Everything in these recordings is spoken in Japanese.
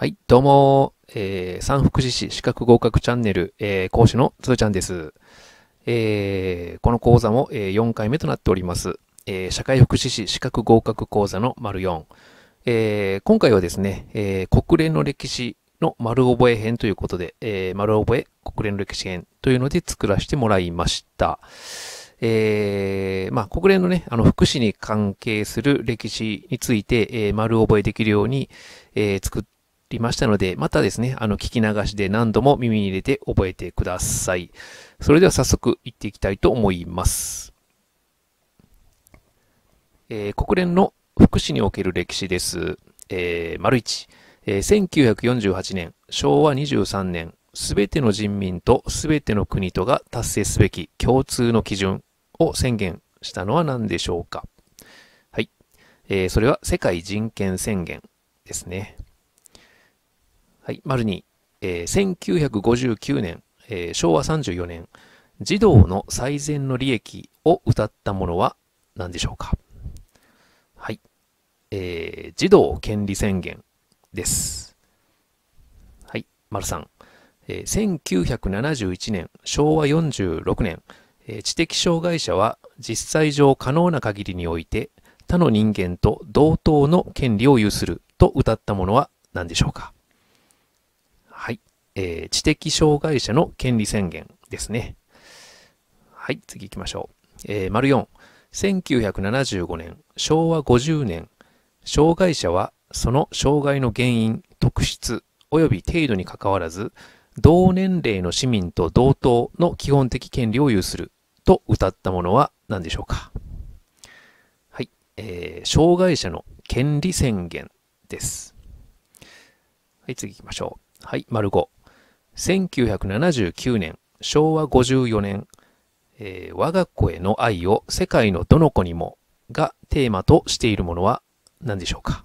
はい、どうも、えー、三福祉士資格合格チャンネル、えー、講師のつーちゃんです。えー、この講座も、えー、4回目となっております。えー、社会福祉士資格合格講座の丸4。えー、今回はですね、えー、国連の歴史の丸覚え編ということで、えー、丸覚え国連の歴史編というので作らせてもらいました。えー、まあ、国連のね、あの、福祉に関係する歴史について、えー、丸覚えできるように、えー、作ってりましたので、またですね、あの、聞き流しで何度も耳に入れて覚えてください。それでは早速行っていきたいと思います。えー、国連の福祉における歴史です。えー、丸1、えー、1948年、昭和23年、すべての人民とすべての国とが達成すべき共通の基準を宣言したのは何でしょうかはい。えー、それは世界人権宣言ですね。はい、丸2、えー、1959年、えー、昭和34年、児童の最善の利益をたったものは何でしょうかはい、えー、児童権利宣言です。はい、丸3、えー、1971年、昭和46年、えー、知的障害者は実際上可能な限りにおいて他の人間と同等の権利を有するとたったものは何でしょうかはい。えー、知的障害者の権利宣言ですね。はい、次行きましょう。えー、丸4。1975年、昭和50年、障害者はその障害の原因、特質、及び程度にかかわらず、同年齢の市民と同等の基本的権利を有すると謳ったものは何でしょうかはい、えー、障害者の権利宣言です。はい、次行きましょう。はい、丸5。1979年、昭和54年、えー、我が子への愛を世界のどの子にもがテーマとしているものは何でしょうか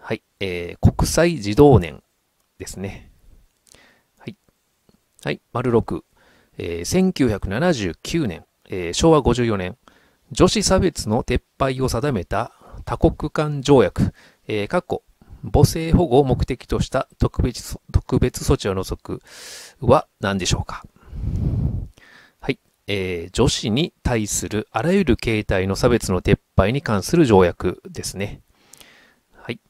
はい、えー、国際児童年ですね。はい。はい、丸6。えー、1979年、えー、昭和54年、女子差別の撤廃を定めた多国間条約、えー、母性保護を目的とした特別特別措置を除くは何でしょうかはい、えー、女子に対するあらゆる形態の差別の撤廃に関する条約ですね。はい、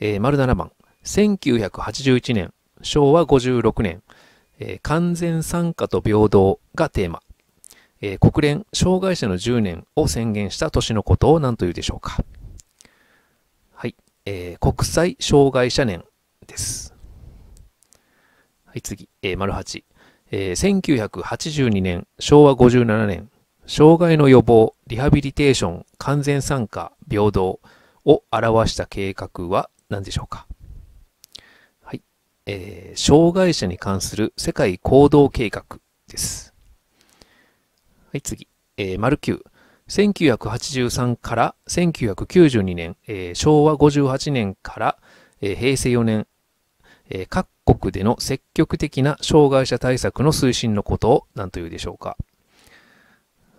えー、丸7番、1981年、昭和56年、えー、完全参加と平等がテーマ。え国連障害者の10年を宣言した年のことを何というでしょうか。えー、国際障害者年です。はい、次、えー、丸8、えー。1982年、昭和57年、障害の予防、リハビリテーション、完全参加、平等を表した計画は何でしょうかはい、えー、障害者に関する世界行動計画です。はい、次、えー、丸9。1983から1992年、えー、昭和58年から、えー、平成4年、えー、各国での積極的な障害者対策の推進のことを何というでしょうか。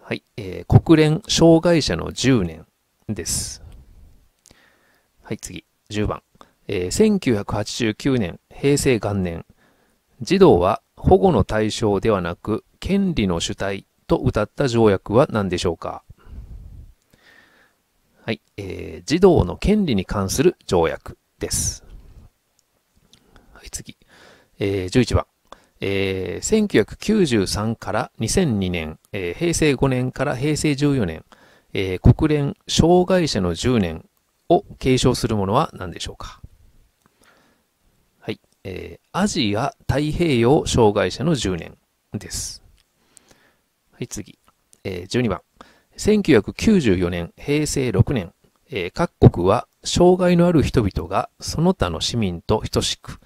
はい、えー、国連障害者の10年です。はい、次、10番。えー、1989年、平成元年、児童は保護の対象ではなく、権利の主体と謳った条約は何でしょうかはい、えー、児童の権利に関する条約です。はい、次。えー、11番。えー、1993から2002年、えー、平成5年から平成14年、えー、国連障害者の10年を継承するものは何でしょうかはい、えー、アジア太平洋障害者の10年です。はい、次。えー、12番。1994年、平成6年、えー、各国は障害のある人々がその他の市民と等しく、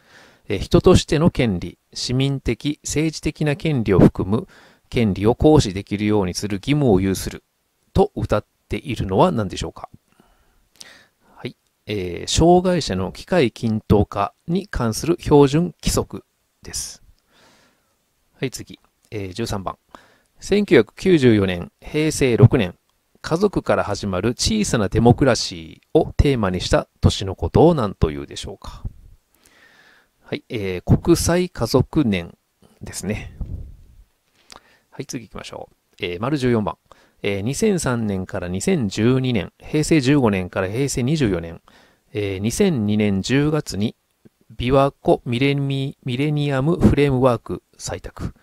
えー、人としての権利、市民的、政治的な権利を含む権利を行使できるようにする義務を有すると歌っているのは何でしょうかはい、えー、障害者の機会均等化に関する標準規則です。はい、次、えー、13番。1994年、平成6年、家族から始まる小さなデモクラシーをテーマにした年のことを何というでしょうか。はい、えー、国際家族年ですね。はい、次行きましょう。えー、丸14番。えー、2003年から2012年、平成15年から平成24年、えー、2002年10月に、琵琶湖ミレミミレニアムフレームワーク採択。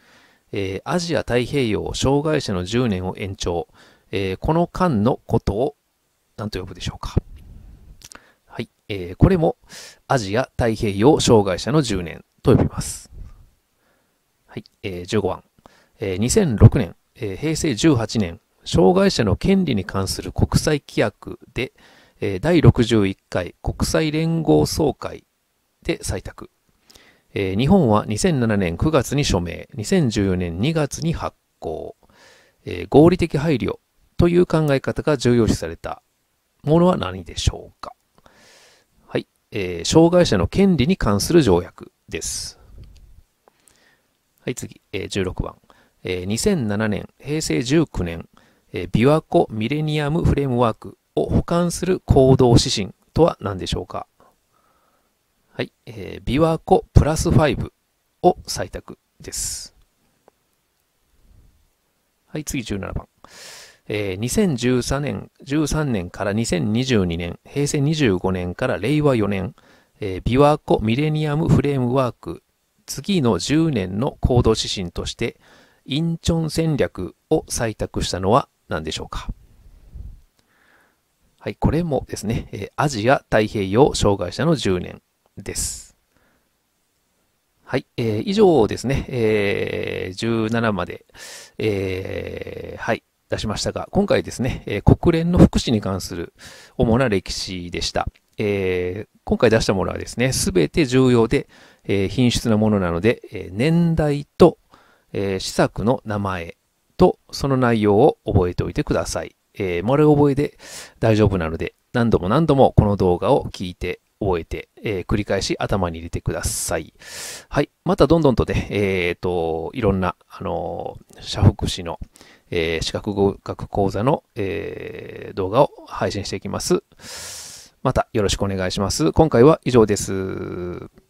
えー、アジア太平洋障害者の10年を延長、えー、この間のことを何と呼ぶでしょうか。はい、えー、これもアジア太平洋障害者の10年と呼びます。はい、えー、15番、えー、2006年、えー、平成18年、障害者の権利に関する国際規約で、えー、第61回国際連合総会で採択。えー、日本は2007年9月に署名、2014年2月に発行、えー、合理的配慮という考え方が重要視されたものは何でしょうかはい、えー、障害者の権利に関する条約です。はい、次、えー、16番、えー。2007年、平成19年、えー、琵琶湖ミレニアムフレームワークを保管する行動指針とは何でしょうかはい、えー、ビワ湖プラス5を採択です。はい、次17番。えー、2013年、13年から2022年、平成25年から令和4年、えー、ビワ湖ミレニアムフレームワーク、次の10年の行動指針として、インチョン戦略を採択したのは何でしょうかはい、これもですね、えー、アジア太平洋障害者の10年です。はい、えー、以上ですね、えー、17まで、えー、はい、出しましたが、今回ですね、えー、国連の福祉に関する主な歴史でした。えー、今回出したものはですね、すべて重要で、えー、品質なものなので、え年代と、え施策の名前とその内容を覚えておいてください。えー、丸覚えで大丈夫なので、何度も何度もこの動画を聞いて終えて、えー、繰り返し頭に入れてください。はい。またどんどんとね、えっ、ー、と、いろんな、あのー、社福祉の、えー、資格合格講座の、えー、動画を配信していきます。またよろしくお願いします。今回は以上です。